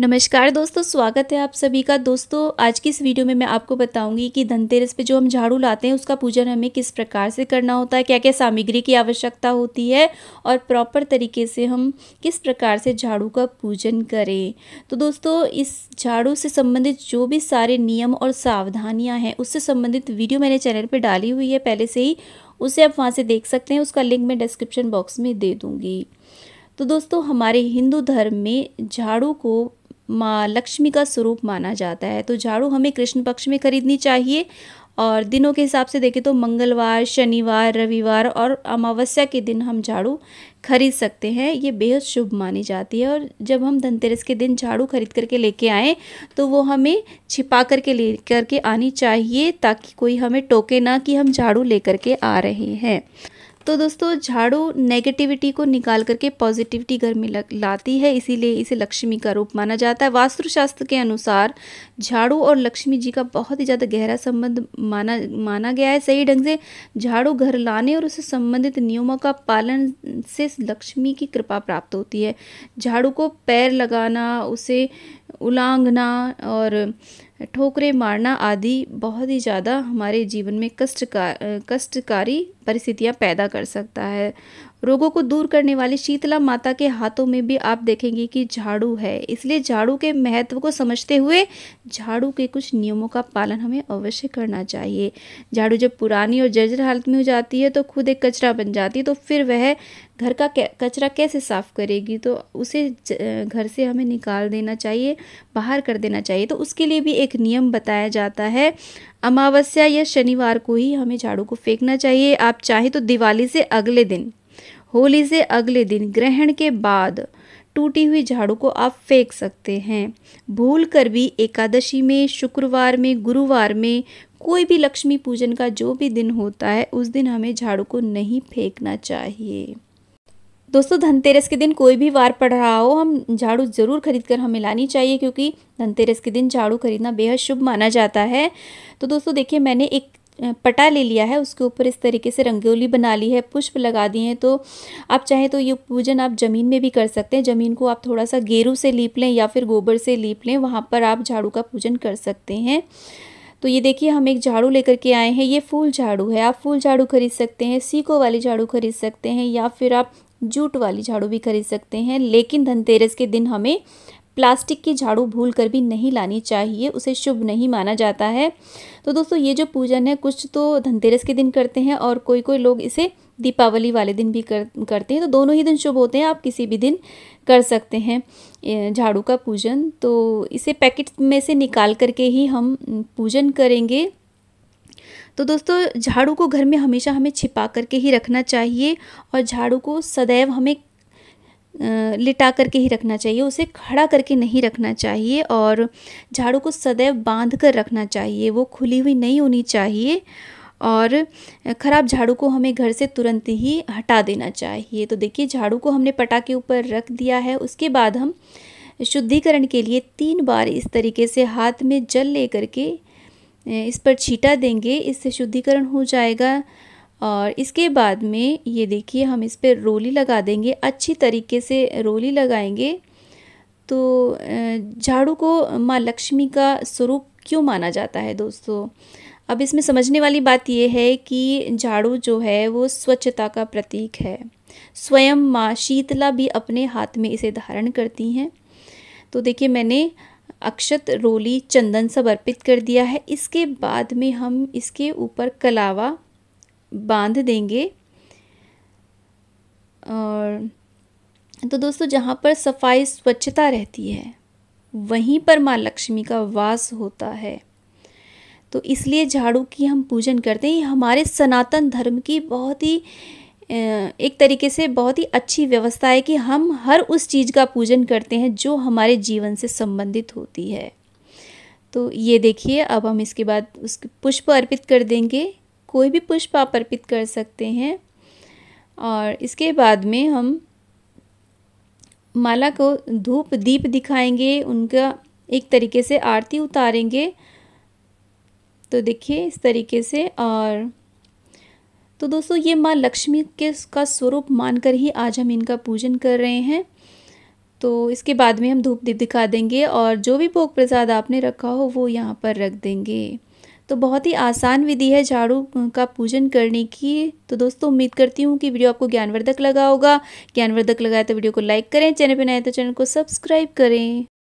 नमस्कार दोस्तों स्वागत है आप सभी का दोस्तों आज की इस वीडियो में मैं आपको बताऊंगी कि धनतेरस पे जो हम झाड़ू लाते हैं उसका पूजन हमें किस प्रकार से करना होता है क्या क्या सामग्री की आवश्यकता होती है और प्रॉपर तरीके से हम किस प्रकार से झाड़ू का पूजन करें तो दोस्तों इस झाड़ू से संबंधित जो भी सारे नियम और सावधानियाँ हैं उससे संबंधित वीडियो मैंने चैनल पर डाली हुई है पहले से ही उसे आप वहाँ से देख सकते हैं उसका लिंक मैं डिस्क्रिप्शन बॉक्स में दे दूँगी तो दोस्तों हमारे हिंदू धर्म में झाड़ू को माँ लक्ष्मी का स्वरूप माना जाता है तो झाड़ू हमें कृष्ण पक्ष में खरीदनी चाहिए और दिनों के हिसाब से देखें तो मंगलवार शनिवार रविवार और अमावस्या के दिन हम झाड़ू खरीद सकते हैं ये बेहद शुभ मानी जाती है और जब हम धनतेरस के दिन झाड़ू खरीद करके लेके आएँ तो वो हमें छिपा करके ले करके आनी चाहिए ताकि कोई हमें टोके ना कि हम झाड़ू लेकर के आ रहे हैं तो दोस्तों झाड़ू नेगेटिविटी को निकाल करके पॉजिटिविटी घर में लाती है इसीलिए इसे लक्ष्मी का रूप माना जाता है वास्तुशास्त्र के अनुसार झाड़ू और लक्ष्मी जी का बहुत ही ज़्यादा गहरा संबंध माना माना गया है सही ढंग से झाड़ू घर लाने और उससे संबंधित नियमों का पालन से लक्ष्मी की कृपा प्राप्त होती है झाड़ू को पैर लगाना उसे उलांगना और ठोकरें मारना आदि बहुत ही ज़्यादा हमारे जीवन में कष्ट का कष्टकारी परिस्थितियाँ पैदा कर सकता है रोगों को दूर करने वाली शीतला माता के हाथों में भी आप देखेंगे कि झाड़ू है इसलिए झाड़ू के महत्व को समझते हुए झाड़ू के कुछ नियमों का पालन हमें अवश्य करना चाहिए झाड़ू जब पुरानी और जर्जर हालत में हो जाती है तो खुद एक कचरा बन जाती है तो फिर वह घर का कचरा कैसे साफ़ करेगी तो उसे घर से हमें निकाल देना चाहिए बाहर कर देना चाहिए तो उसके लिए भी एक नियम बताया जाता है अमावस्या या शनिवार को ही हमें झाड़ू को फेंकना चाहिए आप चाहे तो दिवाली से अगले दिन होली से अगले दिन ग्रहण के बाद टूटी हुई झाड़ू को आप फेंक सकते हैं भूल कर भी एकादशी में शुक्रवार में गुरुवार में कोई भी लक्ष्मी पूजन का जो भी दिन होता है उस दिन हमें झाड़ू को नहीं फेंकना चाहिए दोस्तों धनतेरस के दिन कोई भी वार पड़ रहा हो हम झाड़ू ज़रूर खरीद कर हमें लानी चाहिए क्योंकि धनतेरस के दिन झाड़ू खरीदना बेहद शुभ माना जाता है तो दोस्तों देखिए मैंने एक पटा ले लिया है उसके ऊपर इस तरीके से रंगोली बना ली है पुष्प लगा दिए हैं तो आप चाहे तो ये पूजन आप ज़मीन में भी कर सकते हैं ज़मीन को आप थोड़ा सा गेरू से लीप लें या फिर गोबर से लीप लें वहाँ पर आप झाड़ू का पूजन कर सकते हैं तो ये देखिए हम एक झाड़ू लेकर के आए हैं ये फूल झाड़ू है आप फूल झाड़ू खरीद सकते हैं सीको वाली झाड़ू खरीद सकते हैं या फिर आप जूट वाली झाड़ू भी खरीद सकते हैं लेकिन धनतेरस के दिन हमें प्लास्टिक की झाड़ू भूल कर भी नहीं लानी चाहिए उसे शुभ नहीं माना जाता है तो दोस्तों ये जो पूजन है कुछ तो धनतेरस के दिन करते हैं और कोई कोई लोग इसे दीपावली वाले दिन भी कर करते हैं तो दोनों ही दिन शुभ होते हैं आप किसी भी दिन कर सकते हैं झाड़ू का पूजन तो इसे पैकेट में से निकाल करके ही हम पूजन करेंगे तो दोस्तों झाड़ू को घर में हमेशा हमें छिपा करके ही रखना चाहिए और झाड़ू को सदैव हमें लिटा करके ही रखना चाहिए उसे खड़ा करके नहीं रखना चाहिए और झाड़ू को सदैव बांध कर रखना चाहिए वो खुली हुई नहीं होनी चाहिए और ख़राब झाड़ू को हमें घर से तुरंत ही हटा देना चाहिए तो देखिए झाड़ू को हमने पटा के ऊपर रख दिया है उसके बाद हम शुद्धिकरण के लिए तीन बार इस तरीके से हाथ में जल ले करके इस पर छीटा देंगे इससे शुद्धिकरण हो जाएगा और इसके बाद में ये देखिए हम इस पर रोली लगा देंगे अच्छी तरीके से रोली लगाएंगे तो झाड़ू को माँ लक्ष्मी का स्वरूप क्यों माना जाता है दोस्तों अब इसमें समझने वाली बात यह है कि झाड़ू जो है वो स्वच्छता का प्रतीक है स्वयं माँ शीतला भी अपने हाथ में इसे धारण करती हैं तो देखिए मैंने अक्षत रोली चंदन सब अर्पित कर दिया है इसके बाद में हम इसके ऊपर कलावा बांध देंगे और तो दोस्तों जहाँ पर सफाई स्वच्छता रहती है वहीं पर माँ लक्ष्मी का वास होता है तो इसलिए झाड़ू की हम पूजन करते हैं ये हमारे सनातन धर्म की बहुत ही एक तरीके से बहुत ही अच्छी व्यवस्था है कि हम हर उस चीज़ का पूजन करते हैं जो हमारे जीवन से संबंधित होती है तो ये देखिए अब हम इसके बाद उसके पुष्प अर्पित कर देंगे कोई भी पुष्प आप अर्पित कर सकते हैं और इसके बाद में हम माला को धूप दीप दिखाएंगे उनका एक तरीके से आरती उतारेंगे तो देखिए इस तरीके से और तो दोस्तों ये माँ लक्ष्मी के का स्वरूप मानकर ही आज हम इनका पूजन कर रहे हैं तो इसके बाद में हम धूप दीप दिखा देंगे और जो भी भोग प्रसाद आपने रखा हो वो यहाँ पर रख देंगे तो बहुत ही आसान विधि है झाड़ू का पूजन करने की तो दोस्तों उम्मीद करती हूँ कि वीडियो आपको ज्ञानवर्धक लगा होगा ज्ञानवर्धक लगाए तो वीडियो को लाइक करें चैनल पर नए तो चैनल को सब्सक्राइब करें